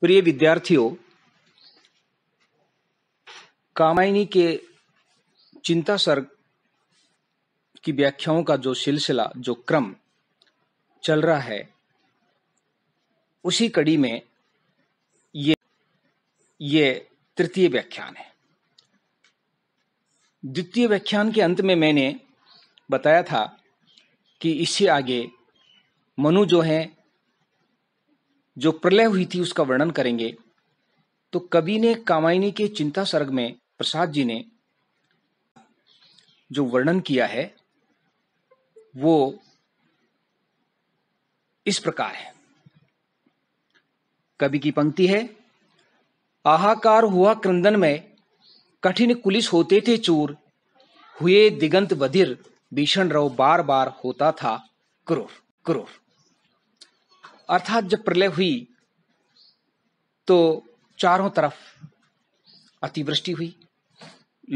प्रिय विद्यार्थियों कामायनी के चिंता सर की व्याख्याओं का जो सिलसिला जो क्रम चल रहा है उसी कड़ी में ये ये तृतीय व्याख्यान है द्वितीय व्याख्यान के अंत में मैंने बताया था कि इससे आगे मनु जो है जो प्रलय हुई थी उसका वर्णन करेंगे तो कवि ने कामायनी के चिंता सर्ग में प्रसाद जी ने जो वर्णन किया है वो इस प्रकार है कवि की पंक्ति है आहाकार हुआ क्रंदन में कठिन कुलिस होते थे चूर हुए दिगंत बधिर भीषण रव बार बार होता था क्रूर क्रूर अर्थात जब प्रलय हुई तो चारों तरफ अतिवृष्टि हुई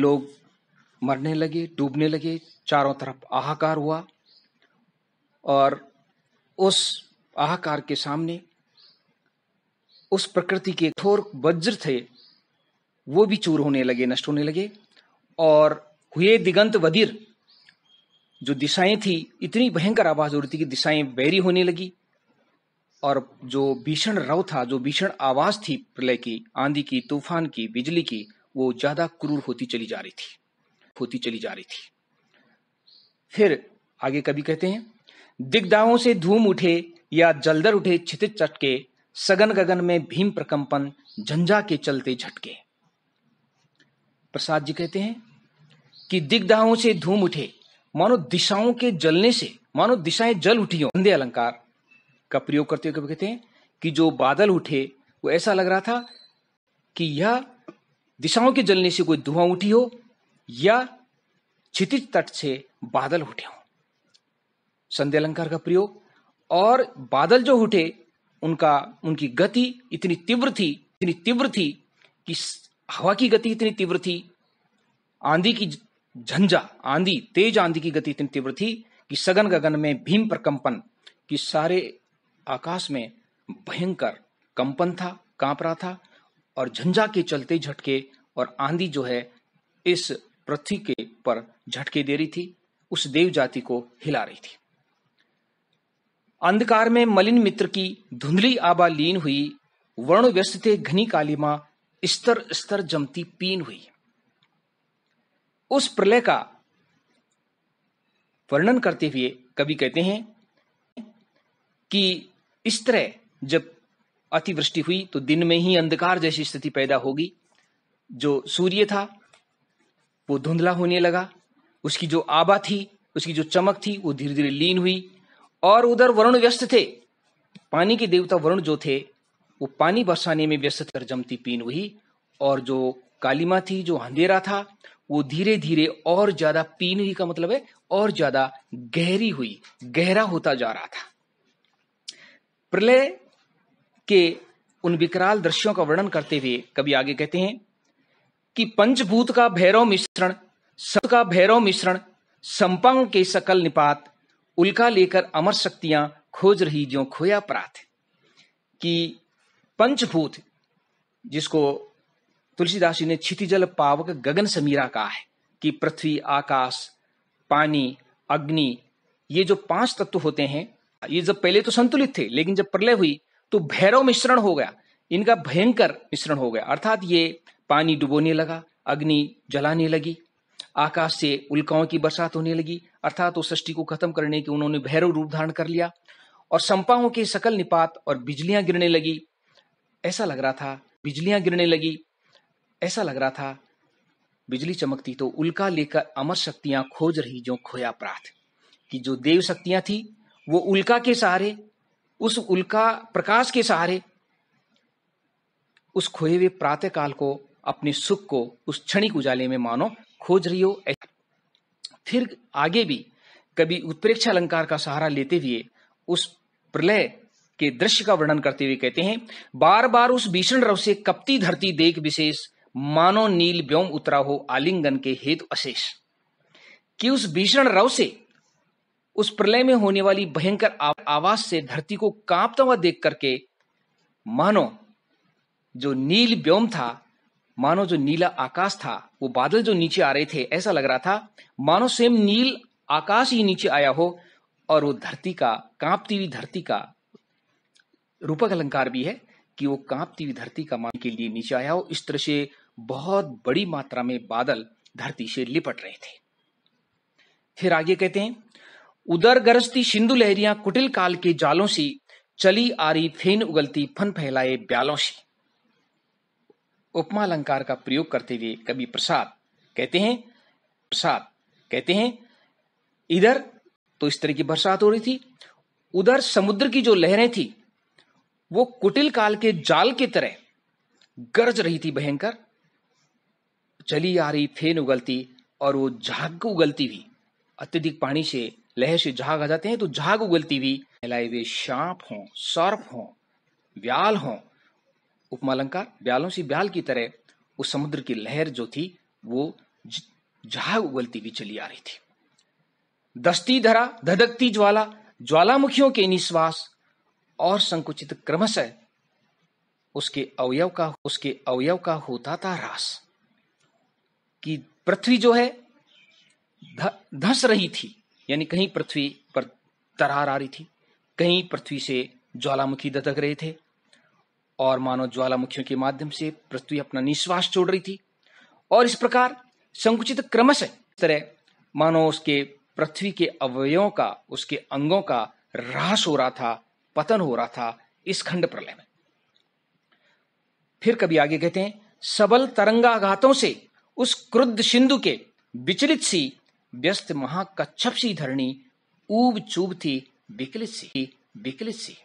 लोग मरने लगे डूबने लगे चारों तरफ आहाकार हुआ और उस आहाकार के सामने उस प्रकृति के ठोर वज्र थे वो भी चूर होने लगे नष्ट होने लगे और हुए दिगंत वधिर जो दिशाएं थी इतनी भयंकर आवाज हो रही थी कि दिशाएं बैरी होने लगी और जो भीषण रव था जो भीषण आवाज थी प्रलय की आंधी की तूफान की बिजली की वो ज्यादा क्रूर होती चली जा रही थी होती चली जा रही थी फिर आगे कभी कहते हैं दिग्दावों से धूम उठे या जलदर उठे छितित चटके सगन गगन में भीम प्रकंपन झंझा के चलते झटके प्रसाद जी कहते हैं कि दिग्दाहों से धूम उठे मानो दिशाओं के जलने से मानो दिशाएं जल उठी हो अंधे अलंकार का प्रयोग करते हुए कहते हैं कि जो बादल उठे वो ऐसा लग रहा था कि यह दिशाओं के जलने से कोई धुआं उठी हो या क्षितिज तट से बादल उठे हो संधि अलंकार का प्रयोग और बादल जो उठे उनका उनकी गति इतनी तीव्र थी इतनी तीव्र थी कि हवा की गति इतनी तीव्र थी आंधी की झंझा आंधी तेज आंधी की गति इतनी तीव्र थी कि सगन गगन में भीम प्रकंपन कि सारे आकाश में भयंकर कंपन था कांप रहा था और झंझा के चलते झटके और आंधी जो है इस पृथ्वी के पर झटके दे रही थी उस देव जाति को हिला रही थी अंधकार में मलिन मित्र की धुंधली आबा लीन हुई वर्ण व्यस्त थे घनी कालिमा स्तर स्तर जमती पीन हुई उस प्रलय का वर्णन करते हुए कवि कहते हैं कि इस तरह जब अतिवृष्टि हुई तो दिन में ही अंधकार जैसी स्थिति पैदा होगी जो सूर्य था वो धुंधला होने लगा उसकी जो आभा थी उसकी जो चमक थी वो धीरे धीरे लीन हुई और उधर वरुण व्यस्त थे पानी के देवता वरुण जो थे वो पानी बरसाने में व्यस्त कर जमती पीन हुई और जो कालीमा थी जो अंधेरा था वो धीरे धीरे और ज्यादा पीन हुई का मतलब है और ज्यादा गहरी हुई गहरा होता जा रहा था प्रलय के उन विकराल दृश्यों का वर्णन करते हुए कभी आगे कहते हैं कि पंचभूत का भैरव मिश्रण सत का भैरव मिश्रण संपंग के सकल निपात उल्का लेकर अमर शक्तियां खोज रही जो खोया प्रात कि पंचभूत जिसको तुलसीदास जी ने क्षितिजल पावक गगन समीरा कहा है कि पृथ्वी आकाश पानी अग्नि ये जो पांच तत्व होते हैं ये जब पहले तो संतुलित थे लेकिन जब प्रलय हुई तो भैरव मिश्रण हो गया इनका भयंकर मिश्रण हो गया अर्थात ये पानी डुबोने लगा अग्नि जलाने लगी आकाश से उल्काओं की बरसात होने लगी अर्थात उस सृष्टि को खत्म करने के उन्होंने भैरव रूप धारण कर लिया और संपाओं के सकल निपात और बिजलियां गिरने लगी ऐसा लग रहा था बिजलियां गिरने लगी ऐसा लग रहा था बिजली चमकती तो उल्का लेकर अमर शक्तियां खोज रही जो खोया प्राथ कि जो देव शक्तियां थी वो उल्का के सहारे उस उल्का प्रकाश के सहारे उस खोए हुए प्रातः काल को अपने सुख को उस क्षणिक उजाले में मानो खोज रही हो फिर आगे भी कभी उत्प्रेक्ष अलंकार का सहारा लेते हुए उस प्रलय के दृश्य का वर्णन करते हुए कहते हैं बार बार उस भीषण रव से कपती धरती देख विशेष मानो नील व्योम उतरा हो आलिंगन के हेतु अशेष कि उस भीषण रव से उस प्रलय में होने वाली भयंकर आवाज से धरती को कांपता हुआ देख करके मानो जो नील व्योम था मानो जो नीला आकाश था वो बादल जो नीचे आ रहे थे ऐसा लग रहा था मानो सेम नील आकाश ही नीचे आया हो और वो धरती का कांपती हुई धरती का रूपक अलंकार भी है कि वो कांपती हुई धरती का मान के लिए नीचे आया हो इस तरह से बहुत बड़ी मात्रा में बादल धरती से लिपट रहे थे फिर आगे कहते हैं उधर गरजती सिंधु लहरियां कुटिल काल के जालों सी चली आ रही फेन उगलती फन फैलाए ब्यालों सी उपमा अलंकार का प्रयोग करते हुए कवि प्रसाद कहते हैं प्रसाद कहते हैं इधर तो इस तरह की बरसात हो रही थी उधर समुद्र की जो लहरें थी वो कुटिल काल के जाल की तरह गरज रही थी भयंकर चली आ रही फेन उगलती और वो झाग उगलती हुई अत्यधिक पानी से लह से झाग आ जाते हैं तो झाग उगलती हुई फैलाए हुए शाप हो सर्फ हों व्याल हों उपमालंकार ब्यालों से ब्याल की तरह उस समुद्र की लहर जो थी वो झाग उगलती हुई चली आ रही थी दस्ती धरा धधकती ज्वाला ज्वालामुखियों के निश्वास और संकुचित क्रमशः उसके अवयव का उसके अवयव का होता था रास कि पृथ्वी जो है धस रही थी यानी कहीं पृथ्वी पर तरार आ रही थी कहीं पृथ्वी से ज्वालामुखी दतक रहे थे और मानो ज्वालामुखियों के माध्यम से पृथ्वी अपना निश्वास छोड़ रही थी और इस प्रकार संकुचित क्रमश तरह मानो उसके पृथ्वी के अवयवों का उसके अंगों का ह्रास हो रहा था पतन हो रहा था इस खंड प्रलय में फिर कभी आगे कहते हैं सबल तरंगाघातों से उस क्रुद्ध सिंधु के विचलित सी व्यस्त महाकच्छप सी धरणी ऊब चूब थी विकलित सी विकलित सी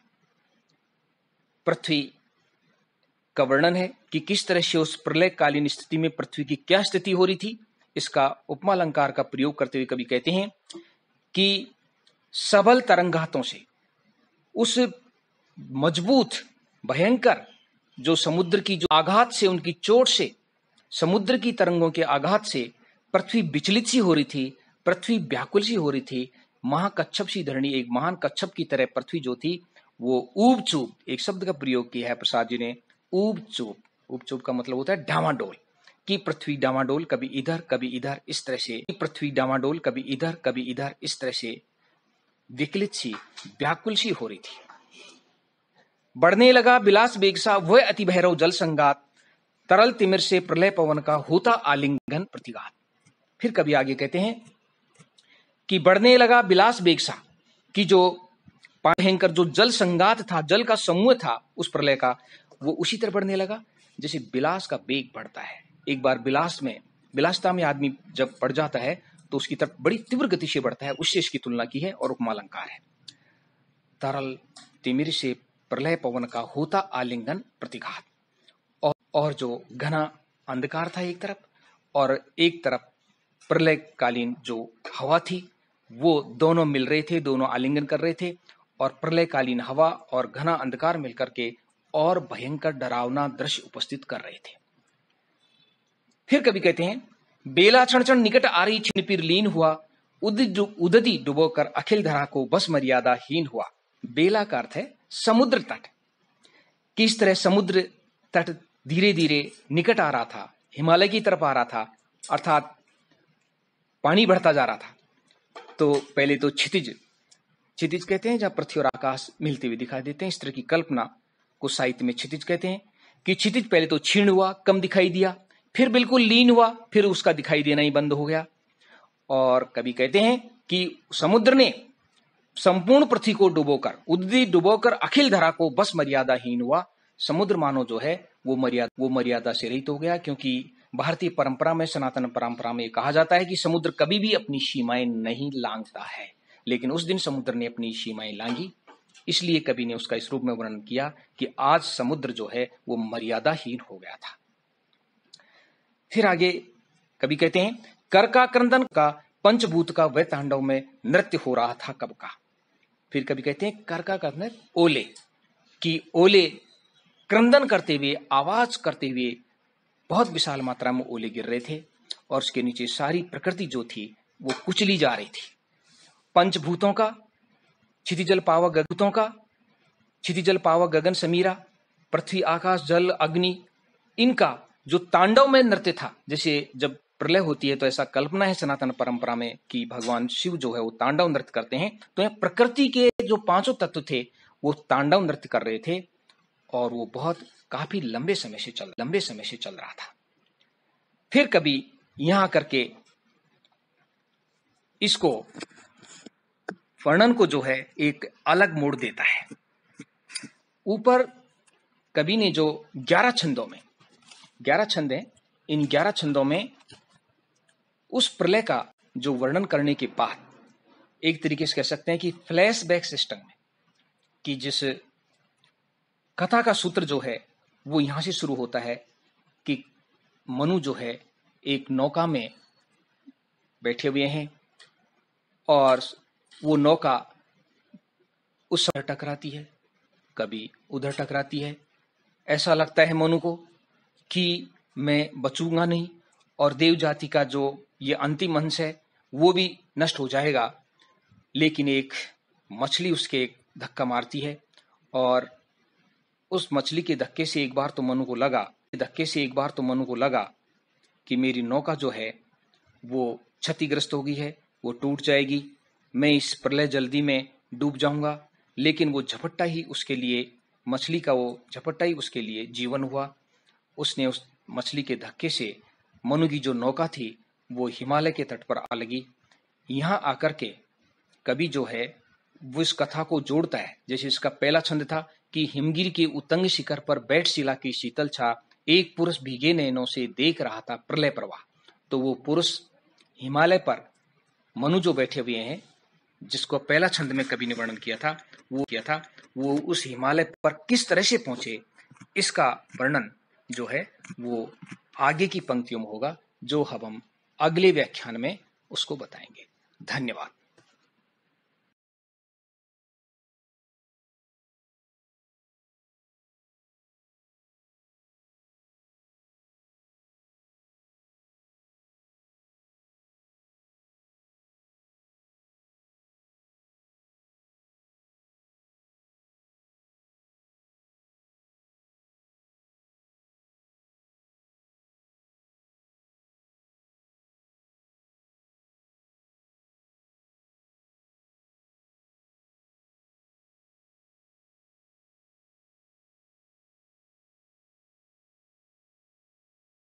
पृथ्वी का वर्णन है कि किस तरह से उस प्रलय कालीन स्थिति में पृथ्वी की क्या स्थिति हो रही थी इसका उपमा अलंकार का प्रयोग करते हुए कभी कहते हैं कि सबल तरंगातों से उस मजबूत भयंकर जो समुद्र की जो आघात से उनकी चोट से समुद्र की तरंगों के आघात से पृथ्वी विचलित सी हो रही थी पृथ्वी व्याकुल सी हो रही थी महाकच्छप सी धरणी एक महान कच्छप की तरह पृथ्वी जो थी वो ऊब चूप एक शब्द का प्रयोग किया है प्रसाद जी ने ऊब चूप ऊब चूप का मतलब होता है डावाडोल की पृथ्वी डावाडोल कभी इधर कभी इधर इस तरह से पृथ्वी डावाडोल कभी इधर कभी इधर इस तरह से विकलित सी व्याकुल सी हो रही थी बढ़ने लगा बिलास बेगसा वह अति भैरव जल संगात तरल तिमिर से प्रलय पवन का होता आलिंगन प्रतिघात फिर कभी आगे कहते हैं कि बढ़ने लगा बिलास बेग सा कि जो भयंकर जो जल संगात था जल का समूह था उस प्रलय का वो उसी तरह बढ़ने लगा जैसे बिलास का बेग बढ़ता है एक बार बिलास में बिलासता में आदमी जब पड़ जाता है तो उसकी तरफ बड़ी तीव्र गति से बढ़ता है उससे इसकी तुलना की है और उपमालंकार है तरल तिमिर से प्रलय पवन का होता आलिंगन प्रतिघात और, और जो घना अंधकार था एक तरफ और एक तरफ प्रलय कालीन जो हवा थी वो दोनों मिल रहे थे दोनों आलिंगन कर रहे थे और प्रलय कालीन हवा और घना अंधकार मिलकर के और भयंकर डरावना दृश्य उपस्थित कर रहे थे फिर कभी कहते हैं बेला क्षण क्षण निकट आ रही छिन्न पीर लीन हुआ डुबो कर अखिल धरा को बस मर्यादा हीन हुआ बेला का अर्थ है समुद्र तट किस तरह समुद्र तट धीरे धीरे निकट आ रहा था हिमालय की तरफ आ रहा था अर्थात पानी बढ़ता जा रहा था तो पहले तो क्षितिज क्षितिज कहते हैं जहाँ पृथ्वी और आकाश मिलते हुए दिखाई देते हैं इस तरह की कल्पना को साहित्य में क्षितिज कहते हैं कि क्षितिज पहले तो क्षीण हुआ कम दिखाई दिया फिर बिल्कुल लीन हुआ फिर उसका दिखाई देना ही बंद हो गया और कभी कहते हैं कि समुद्र ने संपूर्ण पृथ्वी को डुबोकर उद्दी डुबोकर अखिल धरा को बस मर्यादाहीन हुआ समुद्र मानो जो है वो मर्यादा वो मर्यादा से रहित हो गया क्योंकि भारतीय परंपरा में सनातन परंपरा में कहा जाता है कि समुद्र कभी भी अपनी सीमाएं नहीं लांघता है लेकिन उस दिन समुद्र ने अपनी सीमाएं लांगी इसलिए कवि ने उसका इस रूप में वर्णन किया कि आज समुद्र जो है वो मर्यादाहीन हो गया था फिर आगे कभी कहते हैं कर का क्रंदन का पंचभूत का वह तांडव में नृत्य हो रहा था कब का फिर कभी कहते हैं कर का क्रंदन ओले कि ओले क्रंदन करते हुए आवाज करते हुए बहुत विशाल मात्रा में ओले गिर रहे थे और उसके नीचे सारी प्रकृति जो थी वो कुचली जा रही थी पंचभूतों का क्षितिजल पावा गगतों का क्षितिजल पावा गगन समीरा पृथ्वी आकाश जल अग्नि इनका जो तांडव में नृत्य था जैसे जब प्रलय होती है तो ऐसा कल्पना है सनातन परंपरा में कि भगवान शिव जो है वो तांडव नृत्य करते हैं तो यह प्रकृति के जो पांचों तत्व थे वो तांडव नृत्य कर रहे थे और वो बहुत काफी लंबे समय से चल लंबे समय से चल रहा था फिर कभी यहां करके इसको वर्णन को जो है एक अलग मोड़ देता है ऊपर कवि ने जो ग्यारह छंदों में ग्यारह छंद हैं इन ग्यारह छंदों में उस प्रलय का जो वर्णन करने के बाद एक तरीके से कह सकते हैं कि फ्लैशबैक सिस्टम में कि जिस कथा का सूत्र जो है वो यहाँ से शुरू होता है कि मनु जो है एक नौका में बैठे हुए हैं और वो नौका उस समय टकराती है कभी उधर टकराती है ऐसा लगता है मनु को कि मैं बचूंगा नहीं और देव जाति का जो ये अंतिम अंश है वो भी नष्ट हो जाएगा लेकिन एक मछली उसके एक धक्का मारती है और उस मछली के धक्के से एक बार तो मनु को लगा धक्के से एक बार तो मनु को लगा कि मेरी नौका जो है वो क्षतिग्रस्त हो गई है वो टूट जाएगी मैं इस प्रलय जल्दी में डूब जाऊंगा लेकिन वो झपट्टा ही उसके लिए मछली का वो झपट्टा ही उसके लिए जीवन हुआ उसने उस मछली के धक्के से मनु की जो नौका थी वो हिमालय के तट पर आ लगी यहाँ आकर के कभी जो है वो इस कथा को जोड़ता है जैसे इसका पहला छंद था कि हिमगिर के उतंग शिखर पर बैठ शिला की शीतल छा एक पुरुष भीगे नैनो से देख रहा था प्रलय प्रवाह तो वो पुरुष हिमालय पर मनु जो बैठे हुए हैं जिसको पहला छंद में कभी ने वर्णन किया था वो किया था वो उस हिमालय पर किस तरह से पहुंचे इसका वर्णन जो है वो आगे की पंक्तियों में होगा जो हम अगले व्याख्यान में उसको बताएंगे धन्यवाद